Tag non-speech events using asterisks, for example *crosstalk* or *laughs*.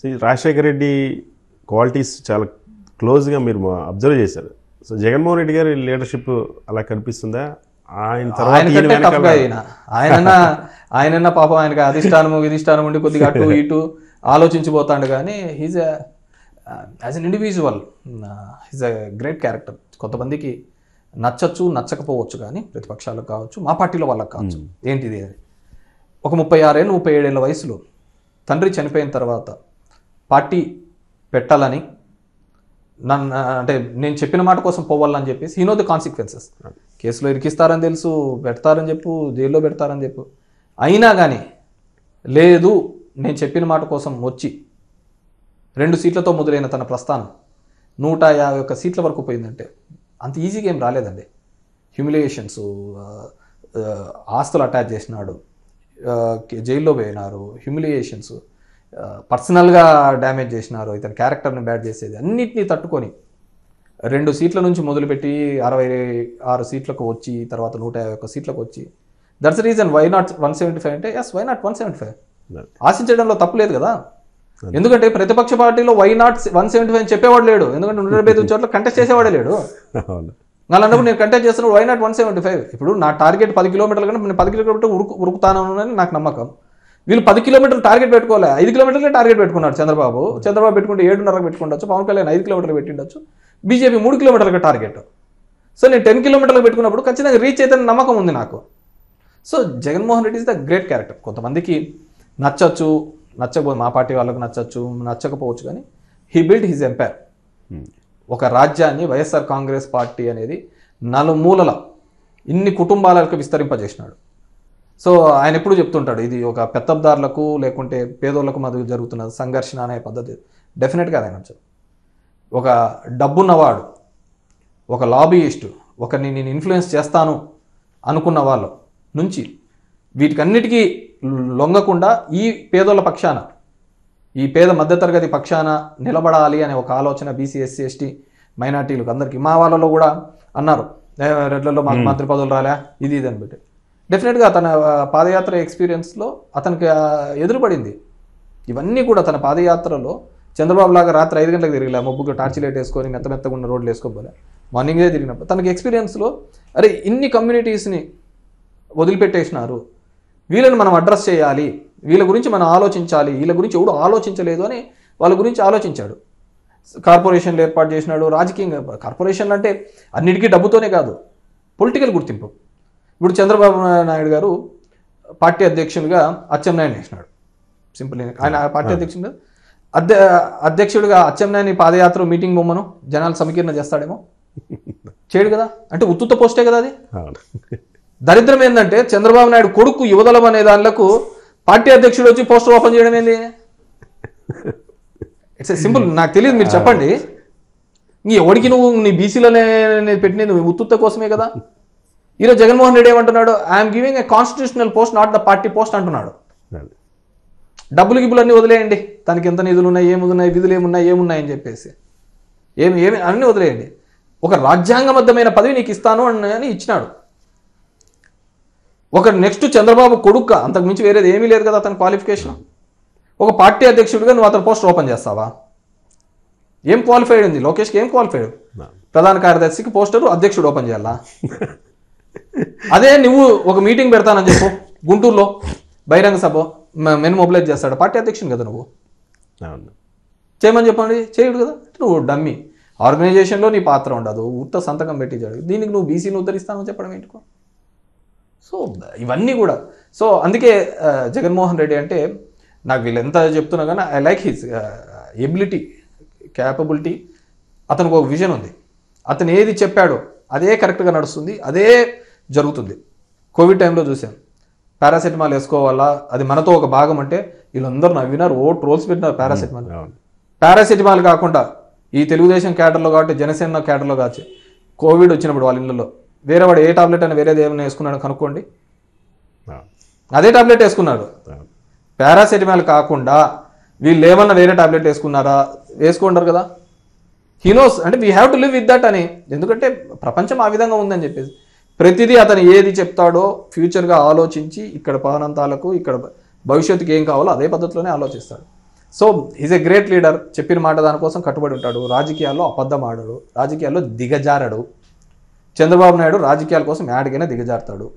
So Rajasekhara Reddy qualities చాలా క్లోజ్గా మీరు అబ్జర్వ్ చేశారు సో జగన్మోహన్ రెడ్డి గారి లీడర్షిప్ అలా కనిపిస్తుందా ఆయన ఆయన ఆయన ఆయన పాపం ఆయనకి అధిష్టానము విధిష్టానం ఉండి కొద్దిగా అటు *laughs* ఇటు ఆలోచించిపోతాడు కానీ he's as an individual he's a great character కొంతమందికి నచ్చచ్చు నచ్చకపోవచ్చు కానీ ప్రతిపక్షాలకు కావచ్చు మా పార్టీలో వాళ్ళకి కావచ్చు hmm. ఏంటిది అది ఒక ముప్పై ఆరేళ్ళు ముప్పై ఏడేళ్ళ వయసులో తండ్రి చనిపోయిన తర్వాత పార్టీ పెట్టాలని నన్ను అంటే నేను చెప్పిన మాట కోసం పోవాలని చెప్పేసి హీనో నో ది కాన్సిక్వెన్సెస్ కేసులో ఇరికిస్తారని తెలుసు పెడతారని చెప్పు జైల్లో పెడతారని చెప్పు అయినా కానీ లేదు నేను చెప్పిన మాట కోసం వచ్చి రెండు సీట్లతో మొదలైన తన ప్రస్థానం నూట యాభై ఒక్క సీట్ల వరకు పోయిందంటే అంత ఈజీగా ఏం రాలేదండి హ్యూమిలియేషన్స్ ఆస్తులు అటాచ్ చేసినాడు జైల్లో పోయినారు హ్యూమిలియేషన్స్ పర్సనల్గా డ్యామేజ్ చేసినారు ఇతని క్యారెక్టర్ని బ్యాడ్ చేసేది అన్నిటినీ తట్టుకొని రెండు సీట్ల నుంచి మొదలుపెట్టి అరవై ఆరు సీట్లకు వచ్చి తర్వాత నూట యాభై ఒక్క సీట్లకు వచ్చి that's reason why not one seventy five అంటే yes why not one seventy five ఆశించడంలో తప్పులేదు కదా ఎందుకంటే ప్రతిపక్ష పార్టీలో why not one seventy five అని చెప్పేవాడు లేడు ఎందుకంటే నూట డెబ్బై ఐదు *laughs* చోట్ల కంటెస్ట్ చేసేవాడే లేడు అలా అన్నప్పుడు నేను కంటెస్ట్ చేస్తున్నాడు why not one seventy five ఇప్పుడు నా టార్గెట్ పది కిలోమీటర్లు కంటే నేను పది కిలోమీటర్ ఉరుకు ఉరుకుతాను అని నాకు నమ్మకం వీళ్ళు పది కిలోమీటర్లు టార్గెట్ పెట్టుకోలే ఐదు కిలోమీటర్లే టార్గెట్ పెట్టుకున్నారు చంద్రబాబు చంద్రబాబు పెట్టుకుంటే ఏడున్నరకు పెట్టుకుండొచ్చు పవన్ కళ్యాణ్ ఐదు కిలోమీటర్లు పెట్టిండొచ్చు బీజేపీ మూడు కిలోమీటర్లకు టార్గెట్ సో నేను టెన్ కిలోమీటర్లు పెట్టుకున్నప్పుడు ఖచ్చితంగా రీచ్ అయితే నమ్మకం ఉంది నాకు so Jaganmohan Reddy is the great character కొంతమందికి నచ్చచ్చు నచ్చకపో మా పార్టీ వాళ్ళకు నచ్చచ్చు నచ్చకపోవచ్చు కానీ హీ బిల్డ్ హిజ్ ఎంపైర్ ఒక రాజ్యాన్ని వైఎస్ఆర్ కాంగ్రెస్ పార్టీ అనేది నలుమూలల ఇన్ని కుటుంబాలకు విస్తరింపజేసినాడు సో ఆయన ఎప్పుడు చెప్తుంటాడు ఇది ఒక పెత్తబ్దారులకు లేకుంటే పేదోళ్లకు మధ్య జరుగుతున్న సంఘర్షణ అనే పద్ధతి డెఫినెట్గా ఆయన వచ్చారు ఒక డబ్బున్నవాడు ఒక లాబీయిస్టు ఒకరిని నేను ఇన్ఫ్లుయెన్స్ చేస్తాను అనుకున్న వాళ్ళు నుంచి వీటికన్నిటికీ లొంగకుండా ఈ పేదోళ్ళ పక్షాన ఈ పేద మధ్యతరగతి పక్షాన నిలబడాలి అనే ఒక ఆలోచన బీసీ ఎస్సీ ఎస్టీ మైనార్టీలకు అందరికీ మా వాళ్ళలో కూడా అన్నారు రెడ్లలో మాకు మంత్రి పదవులు రాలే ఇది ఇది అని డెఫినెట్గా తన పాదయాత్ర ఎక్స్పీరియన్స్లో అతనికి ఎదురుపడింది ఇవన్నీ కూడా తన పాదయాత్రలో చంద్రబాబు లాగా రాత్రి ఐదు గంటలకు తిరిగిలే ముగ్గురు టార్చ్ లైట్ వేసుకొని మెత్త మెత్తగా ఉన్న రోడ్లు వేసుకోపోలే మార్నింగే తిరిగినప్పుడు తనకి ఎక్స్పీరియన్స్లో అరే ఇన్ని కమ్యూనిటీస్ని వదిలిపెట్టేసినారు వీళ్ళని మనం అడ్రస్ చేయాలి వీళ్ళ గురించి మనం ఆలోచించాలి వీళ్ళ గురించి ఎవడు ఆలోచించలేదు అని వాళ్ళ గురించి ఆలోచించాడు కార్పొరేషన్లు ఏర్పాటు చేసినాడు రాజకీయంగా కార్పొరేషన్లు అంటే అన్నిటికీ డబ్బుతోనే కాదు పొలిటికల్ గుర్తింపు ఇప్పుడు చంద్రబాబు నాయుడు గారు పార్టీ అధ్యక్షుడిగా అచ్చెన్నాయుడు వేసినాడు సింపుల్ ఆయన పార్టీ అధ్యక్షుడు అధ్య అధ్యక్షుడిగా అచ్చెన్నాయని పాదయాత్ర మీటింగ్ బొమ్మను జనాలు సమీకరణ చేస్తాడేమో చేయడు కదా అంటే ఉత్తుత పోస్టే కదా అది దరిద్రం ఏంటంటే చంద్రబాబు నాయుడు కొడుకు యువదలం అనే దానిలకు పార్టీ అధ్యక్షుడు వచ్చి పోస్టర్ ఓపెన్ చేయడం ఏంది ఇట్స్ సింపుల్ నాకు తెలియదు మీరు చెప్పండి నీ ఎవడికి నువ్వు నీ బీసీలోనే పెట్టినది ఉత్తుత్త కోసమే కదా ఈరోజు జగన్మోహన్ రెడ్డి ఏమంటున్నాడు I'm giving a constitutional post not the party post అంటున్నాడు డబ్బులు గిబ్బులు అన్నీ వదిలేయండి తనకి ఎంత నిధులు ఉన్నాయి ఉన్నాయి విధులు ఏమున్నాయి ఏమున్నాయి అని చెప్పేసి ఏమి ఏమి అన్నీ వదిలేయండి ఒక రాజ్యాంగబద్ధమైన పదవి నీకు ఇస్తాను అని ఇచ్చినాడు ఒక నెక్స్ట్ చంద్రబాబు కొడుక్క అంతకు మించి వేరేది ఏమీ లేదు కదా అతని క్వాలిఫికేషన్ ఒక పార్టీ అధ్యక్షుడిగా నువ్వు అతని పోస్ట్ ఓపెన్ చేస్తావా ఏం క్వాలిఫైడ్ ఉంది లోకేష్కి ఏం క్వాలిఫైడ్ ప్రధాన కార్యదర్శికి పోస్టర్ అధ్యక్షుడు ఓపెన్ చేయాలా *laughs* అదే నువ్వు ఒక మీటింగ్ పెడతానని చెప్పు గుంటూరులో బహిరంగ సభ మెను మొబిలైజ్ చేస్తాడు పార్టీ అధ్యక్షుని కదా నువ్వు చేయమని చెప్పండి చేయడు కదా నువ్వు డమ్మి ఆర్గనైజేషన్లో నీ పాత్ర ఉండదు ఉత్త సంతకం పెట్టి జరిగింది దీనికి నువ్వు బీసీని ఉద్ధరిస్తానని చెప్పడం ఏంటికో సో ఇవన్నీ కూడా సో అందుకే జగన్మోహన్ రెడ్డి అంటే నాకు వీళ్ళు ఎంత చెప్తున్నా కానీ I like his ability capability అతనికి ఒక విజన్ ఉంది అతను ఏది చెప్పాడో అదే కరెక్ట్గా నడుస్తుంది అదే జరుగుతుంది కోవిడ్ టైంలో చూసాం పారాసెటమాల్ వేసుకోవాలా అది మనతో ఒక భాగం అంటే వీళ్ళందరూ నవ్వినారు ఓ ట్రోల్స్ పెట్టినారు పారాసెటమాల్ hmm, పారాసెటమాల్ కాకుండా ఈ తెలుగుదేశం క్యాటర్లో కాబట్టి జనసేన క్యాటర్లో కావచ్చు కోవిడ్ వచ్చినప్పుడు వాళ్ళ ఇళ్ళలో వేరే వాడు ఏ టాబ్లెట్ అని వేరేది ఏమైనా వేసుకున్నాడు కనుక్కోండి hmm. అదే టాబ్లెట్ వేసుకున్నాడు hmm. పారాసెటమాల్ కాకుండా వీళ్ళు ఏమన్నా వేరే టాబ్లెట్ వేసుకున్నారా వేసుకుంటారు కదా హీనోస్ అంటే we have to live with that అని ఎందుకంటే ప్రపంచం ఆ విధంగా ఉందని చెప్పేసి ప్రతిదీ అతను ఏది చెప్తాడో ఫ్యూచర్గా ఆలోచించి ఇక్కడ పానంతాలకు ఇక్కడ భవిష్యత్తుకి ఏం కావాలో అదే పద్ధతిలోనే ఆలోచిస్తాడు so is a great leader చెప్పిన మాట దానికోసం కట్టుబడి ఉంటాడు రాజకీయాల్లో అబద్ధం ఆడడు రాజకీయాల్లో దిగజారడు చంద్రబాబు నాయుడు రాజకీయాల కోసం యాడికైనా దిగజారుతాడు